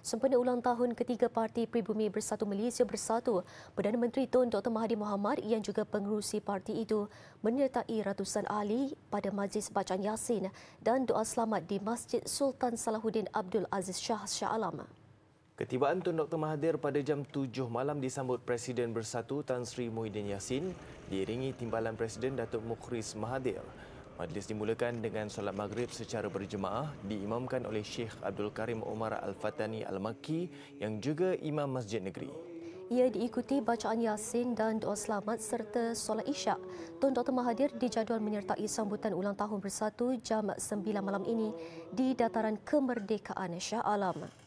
sempena ulang tahun ketiga Parti Pribumi Bersatu Malaysia Bersatu, Perdana Menteri Tun Dr. Mahathir Mohamad yang juga pengerusi parti itu menyertai ratusan ahli pada majlis bacaan Yasin dan doa selamat di Masjid Sultan Salahuddin Abdul Aziz Shah Shah Alam. Ketibaan Tun Dr. Mahathir pada jam 7 malam disambut Presiden Bersatu Tan Sri Muhyiddin Yassin diiringi timbalan Presiden Datuk Mukhris Mahathir. Majlis dimulakan dengan solat maghrib secara berjemaah diimamkan oleh Sheikh Abdul Karim Omar Al-Fatani Al-Makki yang juga Imam Masjid Negeri. Ia diikuti bacaan Yasin dan doa selamat serta solat isyak. Tuan Dr. Mahathir dijadual menyertai sambutan ulang tahun bersatu jam 9 malam ini di Dataran Kemerdekaan Shah Alam.